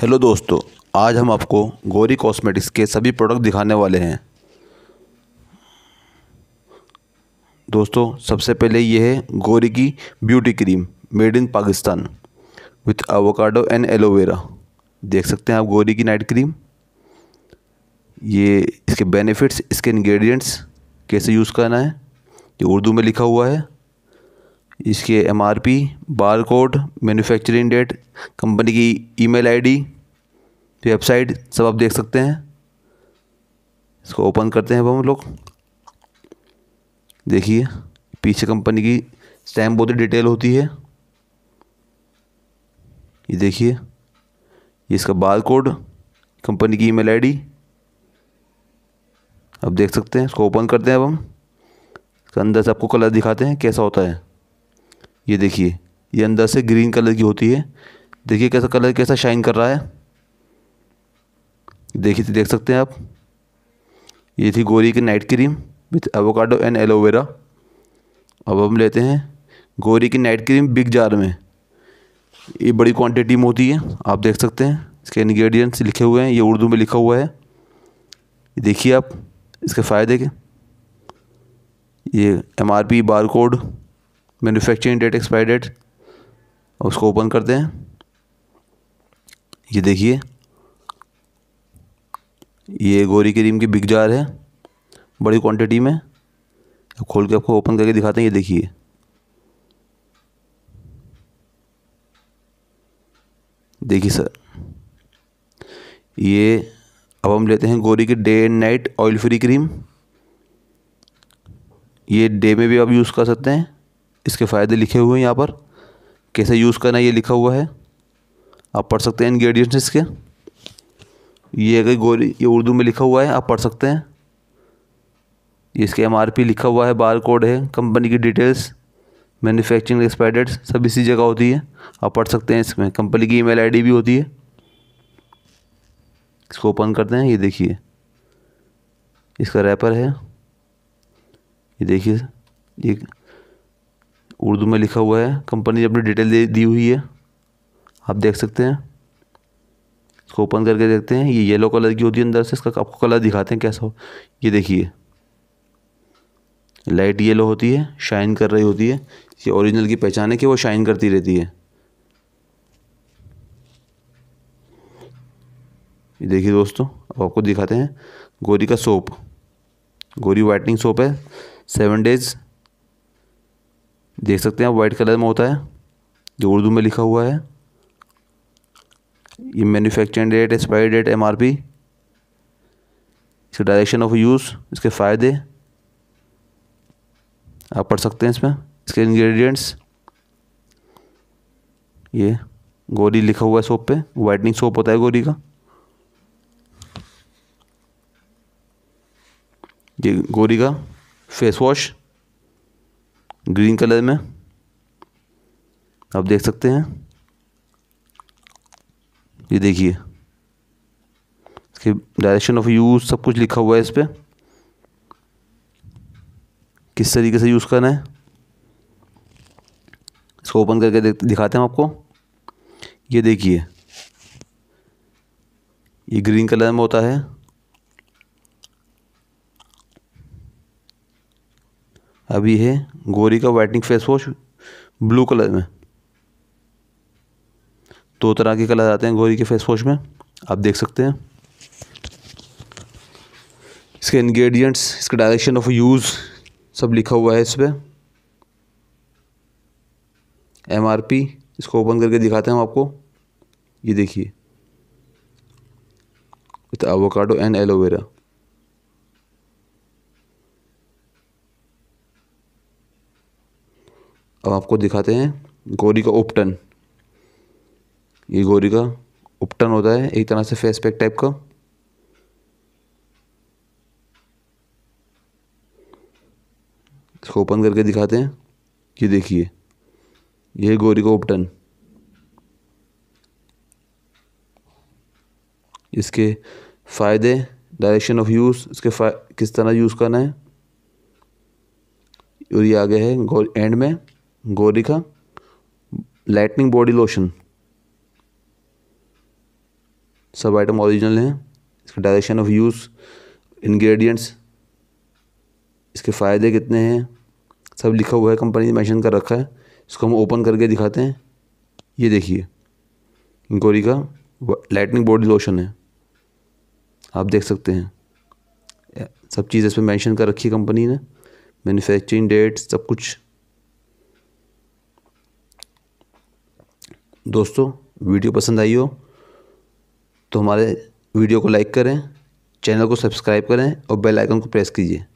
hello दोस्तों आज हम आपको गौरी कॉस्मेटिक्स के सभी प्रोडक्ट दिखाने वाले हैं दोस्तों सबसे पहले ये है गौरी की beauty cream made in Pakistan with avocado and aloe vera देख सकते हैं आप गौरी की नाइट क्रीम ये इसके बेनिफिट्स इसके इंग्रेडिएंट्स कैसे यूज़ करना है ये उर्दू में लिखा हुआ है इसके M R P bar code manufacturing date company की ईमेल आईडी वेबसाइट सब आप देख सकते हैं इसको ओपन करते हैं अब हम लोग देखिए पीछे कंपनी की स्टैम्प बहुत ही डिटेल होती है ये देखिए ये इसका बार कोड कंपनी की ईमेल आईडी अब देख सकते हैं इसको ओपन करते हैं अब हम अंदर से आपको कलर दिखाते हैं कैसा होता है ये देखिए ये अंदर से ग्रीन कलर की होती है देखिए कैसा कलर कैसा शाइन कर रहा है देखिए देख सकते हैं आप ये थी गोरी की night cream with avocado and aloe vera अब हम लेते हैं गोरी की नाइट क्रीम बिग जार में ये बड़ी क्वांटिटी में होती है आप देख सकते हैं इसके इन्ग्रीडियंट्स लिखे हुए हैं ये उर्दू में लिखा हुआ है देखिए आप इसके फ़ायदे के ये M R P bar code manufacturing date expiry date उसको ओपन करते हैं ये देखिए ये गोरी क्रीम की बिग जार है बड़ी क्वांटिटी में खोल के आपको ओपन करके दिखाते हैं ये देखिए देखिए सर ये अब हम लेते हैं गोरी की day and night oil free cream ये डे में भी आप यूज़ कर सकते हैं इसके फ़ायदे लिखे हुए हैं यहाँ पर कैसे यूज़ करना है ये लिखा हुआ है आप पढ़ सकते हैं इन्ग्रेडियंट्स इसके ये कई गोरी ये उर्दू में लिखा हुआ है आप पढ़ सकते हैं इसके एम लिखा हुआ है बार कोड है कंपनी की डिटेल्स मैन्युफैक्चरिंग एक्सपायर सब इसी जगह होती है आप पढ़ सकते हैं इसमें कंपनी की ईमेल आईडी भी होती है इसको ओपन करते हैं ये देखिए इसका रैपर है ये देखिए ये उर्दू में लिखा हुआ है कंपनी अपनी डिटेल दे दी हुई है आप देख सकते हैं इसको ओपन करके देखते हैं ये येलो कलर की होती है अंदर से इसका आपको कलर दिखाते हैं कैसा हो ये देखिए लाइट येलो होती है शाइन कर रही होती है ये ओरिजिनल की पहचान है कि वो शाइन करती रहती है ये देखिए दोस्तों अब आपको दिखाते हैं गोरी का सोप गोरी वाइटनिंग सोप है सेवन डेज़ देख सकते हैं वाइट कलर में होता है जो उर्दू में लिखा हुआ है ये manufacturing date expiry date M R P इसका डायरेक्शन ऑफ यूज़ इसके फ़ायदे आप पढ़ सकते हैं इसमें इसके इंग्रेडिएंट्स ये गोरी लिखा हुआ है सोप पे वाइटनिंग सोप होता है गोरी का ये गोरी का फेस वॉश ग्रीन कलर में आप देख सकते हैं ये देखिए इसके डायरेक्शन ऑफ यूज़ सब कुछ लिखा हुआ है इस पर किस तरीके से यूज़ करना है इसको ओपन करके दिखाते हैं आपको ये देखिए ये ग्रीन कलर में होता है अभी है गोरी का whitening face wash blue colour में दो तरह के कलर आते हैं गोरी के फेस वॉश में आप देख सकते हैं इसके इंग्रेडिएंट्स इसका डायरेक्शन ऑफ यूज़ सब लिखा हुआ है इस पर एम आर पी इसको ओपन करके दिखाते हैं हम आपको ये देखिए विथ एवोकाडो एंड एलोवेरा अब आपको दिखाते हैं गोरी का उपटन ये गोरी का उपटन होता है एक तरह से फेस पैक टाइप का इसको ओपन करके दिखाते हैं ये देखिए ये गोरी का उपटन इसके फ़ायदे डायरेक्शन ऑफ यूज़ इसके किस तरह यूज़ करना है और ये आगे है एंड में गोरी का लाइटनिंग बॉडी लोशन सब आइटम ओरिजिनल हैं इसका डायरेक्शन ऑफ यूज़ इंग्रेडिएंट्स इसके फ़ायदे कितने हैं सब लिखा हुआ है कंपनी ने मैंशन कर रखा है इसको हम ओपन करके दिखाते हैं ये देखिए गोरी का लाइटनिंग बॉडी लोशन है आप देख सकते हैं सब चीज़ इस पर मैंशन कर रखी है कंपनी ने मैन्युफैक्चरिंग डेट सब कुछ दोस्तों वीडियो पसंद आई हो तो हमारे वीडियो को लाइक करें चैनल को सब्सक्राइब करें और बेल आइकन को प्रेस कीजिए